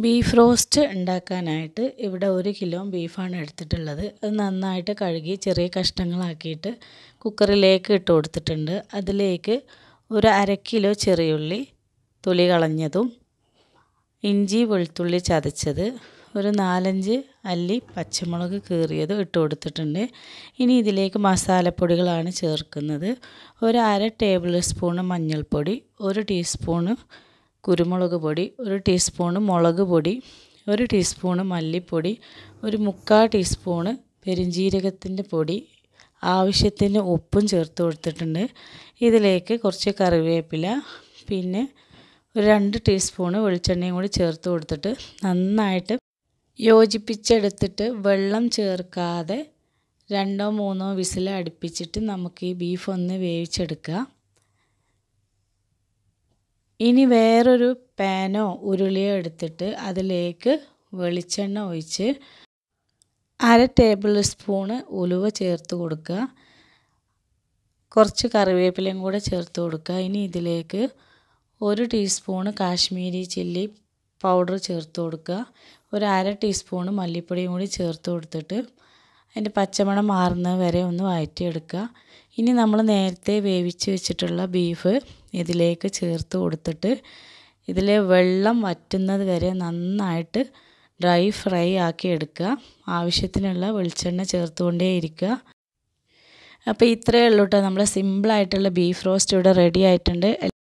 beef roast ഉണ്ടാക്കാനായിട്ട് ഇവിടെ ഒരു കിലോ ബീഫാണ് എടുത്തിട്ടുള്ളത് അത് നന്നായിട്ട് കഴുകി ചെറിയ കഷ്ണങ്ങളാക്കിയിട്ട് കുക്കറിലേക്ക് ഇട്ട് കൊടുത്തിട്ടുണ്ട് അതിലേക്ക് ഒരു അര കിലോ ചെറിയുള്ളി തുളി കളഞ്ഞതും ഇഞ്ചി വെളുത്തുള്ളി ചതച്ചത് ഒരു നാലഞ്ച് അല്ലി പച്ചമുളക് കീറിയതും ഇട്ട് കൊടുത്തിട്ടുണ്ട് ഇനി ഇതിലേക്ക് മസാലപ്പൊടികളാണ് ചേർക്കുന്നത് ഒരു അര ടേബിൾ സ്പൂണ് മഞ്ഞൾപ്പൊടി ഒരു ടീസ്പൂണ് കുരുമുളക് പൊടി ഒരു ടീസ്പൂണ് മുളക് പൊടി ഒരു ടീസ്പൂണ് മല്ലിപ്പൊടി ഒരു മുക്കാൽ ടീസ്പൂണ് പെരിഞ്ജീരകത്തിൻ്റെ പൊടി ആവശ്യത്തിന് ഉപ്പും ചേർത്ത് കൊടുത്തിട്ടുണ്ട് ഇതിലേക്ക് കുറച്ച് കറിവേപ്പില പിന്നെ ഒരു രണ്ട് ടീസ്പൂണ് വെളിച്ചെണ്ണയും കൂടി ചേർത്ത് കൊടുത്തിട്ട് നന്നായിട്ട് യോജിപ്പിച്ചെടുത്തിട്ട് വെള്ളം ചേർക്കാതെ രണ്ടോ മൂന്നോ വിസിൽ അടുപ്പിച്ചിട്ട് നമുക്ക് ഈ ബീഫ് ഒന്ന് വേവിച്ചെടുക്കുക ഇനി വേറൊരു പാനോ ഉരുളിയോ എടുത്തിട്ട് അതിലേക്ക് വെളിച്ചെണ്ണ ഒഴിച്ച് അര ടേബിൾ സ്പൂണ് ഉലുവ ചേർത്ത് കൊടുക്കുക കുറച്ച് കറിവേപ്പിലയും കൂടെ ചേർത്ത് കൊടുക്കുക ഇനി ഇതിലേക്ക് ഒരു ടീസ്പൂണ് കാശ്മീരി ചില്ലി പൗഡർ ചേർത്ത് കൊടുക്കുക ഒരു അര ടീസ്പൂണ് മല്ലിപ്പൊടിയും കൂടി ചേർത്ത് കൊടുത്തിട്ട് അതിൻ്റെ പച്ചമണം മാറുന്നത് വരെ ഒന്ന് വഴറ്റിയെടുക്കുക ഇനി നമ്മൾ നേരത്തെ വേവിച്ച് വെച്ചിട്ടുള്ള ബീഫ് ഇതിലേക്ക് ചേർത്ത് കൊടുത്തിട്ട് ഇതിലെ വെള്ളം വറ്റുന്നത് വരെ നന്നായിട്ട് ഡ്രൈ ഫ്രൈ ആക്കി എടുക്കുക ആവശ്യത്തിനുള്ള വെളിച്ചെണ്ണ ചേർത്തുകൊണ്ടേയിരിക്കുക അപ്പോൾ ഇത്രയേ ഉള്ളൂ കേട്ടോ നമ്മുടെ സിമ്പിളായിട്ടുള്ള ബീഫ് റോസ്റ്റ് ഇവിടെ റെഡി ആയിട്ടുണ്ട്